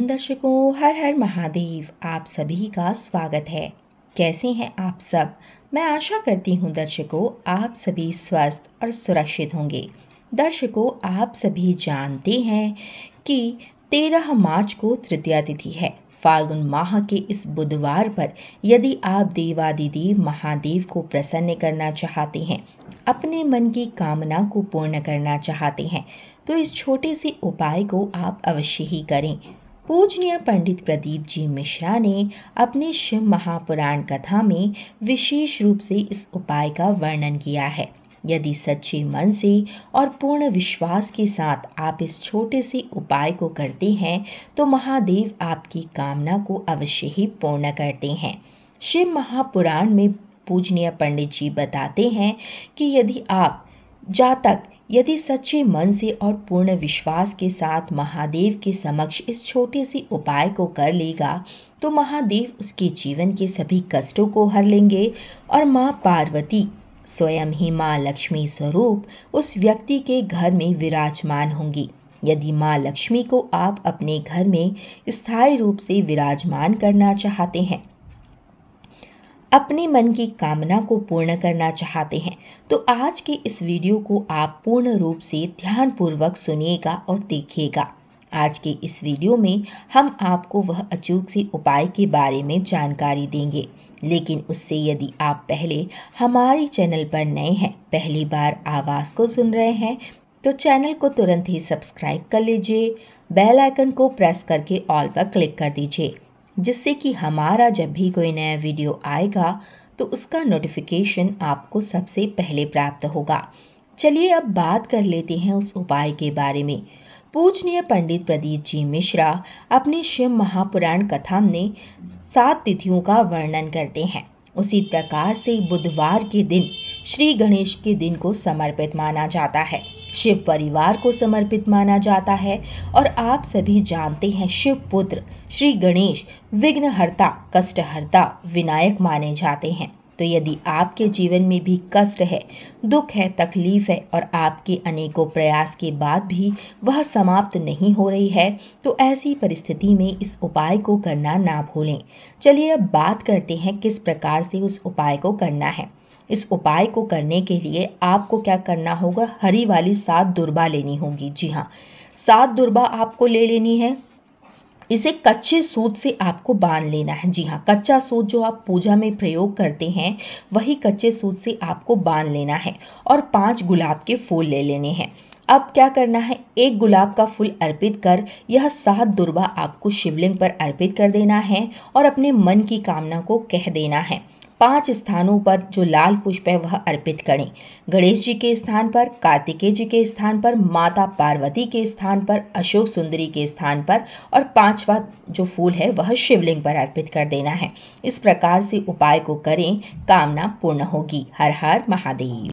दर्शकों हर हर महादेव आप सभी का स्वागत है कैसे हैं आप सब मैं आशा करती हूं दर्शकों आप सभी स्वस्थ और सुरक्षित होंगे दर्शकों आप सभी जानते हैं कि तेरह मार्च को तृतीया तिथि है फाल्गुन माह के इस बुधवार पर यदि आप देवादिदेव महादेव को प्रसन्न करना चाहते हैं अपने मन की कामना को पूर्ण करना चाहते हैं तो इस छोटे से उपाय को आप अवश्य ही करें पूजनीय पंडित प्रदीप जी मिश्रा ने अपने शिव महापुराण कथा में विशेष रूप से इस उपाय का वर्णन किया है यदि सच्चे मन से और पूर्ण विश्वास के साथ आप इस छोटे से उपाय को करते हैं तो महादेव आपकी कामना को अवश्य ही पूर्ण करते हैं शिव महापुराण में पूजनीय पंडित जी बताते हैं कि यदि आप जातक यदि सच्चे मन से और पूर्ण विश्वास के साथ महादेव के समक्ष इस छोटे से उपाय को कर लेगा तो महादेव उसके जीवन के सभी कष्टों को हर लेंगे और माँ पार्वती स्वयं ही माँ लक्ष्मी स्वरूप उस व्यक्ति के घर में विराजमान होंगी यदि माँ लक्ष्मी को आप अपने घर में स्थायी रूप से विराजमान करना चाहते हैं अपने मन की कामना को पूर्ण करना चाहते हैं तो आज के इस वीडियो को आप पूर्ण रूप से ध्यानपूर्वक सुनिएगा और देखिएगा आज के इस वीडियो में हम आपको वह अचूक से उपाय के बारे में जानकारी देंगे लेकिन उससे यदि आप पहले हमारे चैनल पर नए हैं पहली बार आवाज़ को सुन रहे हैं तो चैनल को तुरंत ही सब्सक्राइब कर लीजिए बेल आइकन को प्रेस करके ऑल पर क्लिक कर दीजिए जिससे कि हमारा जब भी कोई नया वीडियो आएगा तो उसका नोटिफिकेशन आपको सबसे पहले प्राप्त होगा चलिए अब बात कर लेते हैं उस उपाय के बारे में पूजनीय पंडित प्रदीप जी मिश्रा अपने शिव महापुराण कथा में सात तिथियों का वर्णन करते हैं उसी प्रकार से बुधवार के दिन श्री गणेश के दिन को समर्पित माना जाता है शिव परिवार को समर्पित माना जाता है और आप सभी जानते हैं शिव पुत्र श्री गणेश विघ्नहर्ता कष्टहर्ता विनायक माने जाते हैं तो यदि आपके जीवन में भी कष्ट है दुख है तकलीफ है और आपके अनेकों प्रयास के बाद भी वह समाप्त नहीं हो रही है तो ऐसी परिस्थिति में इस उपाय को करना ना भूलें चलिए अब बात करते हैं किस प्रकार से उस उपाय को करना है इस उपाय को करने के लिए आपको क्या करना होगा हरी वाली सात दुर्बा लेनी होगी जी हाँ सात दुर्बा आपको ले लेनी है इसे कच्चे सूत से आपको बांध लेना है जी हाँ कच्चा सूत जो आप पूजा में प्रयोग करते हैं वही कच्चे सूत से आपको बांध लेना है और पांच गुलाब के फूल ले लेने हैं अब क्या करना है एक गुलाब का फूल अर्पित कर यह सात दुर्बा आपको शिवलिंग पर अर्पित कर देना है और अपने मन की कामना को कह देना है पांच स्थानों पर जो लाल पुष्प है वह अर्पित करें गणेश जी के स्थान पर कार्तिकेय जी के स्थान पर माता पार्वती के स्थान पर अशोक सुंदरी के स्थान पर और पांचवा जो फूल है वह शिवलिंग पर अर्पित कर देना है इस प्रकार से उपाय को करें कामना पूर्ण होगी हर हर महादेव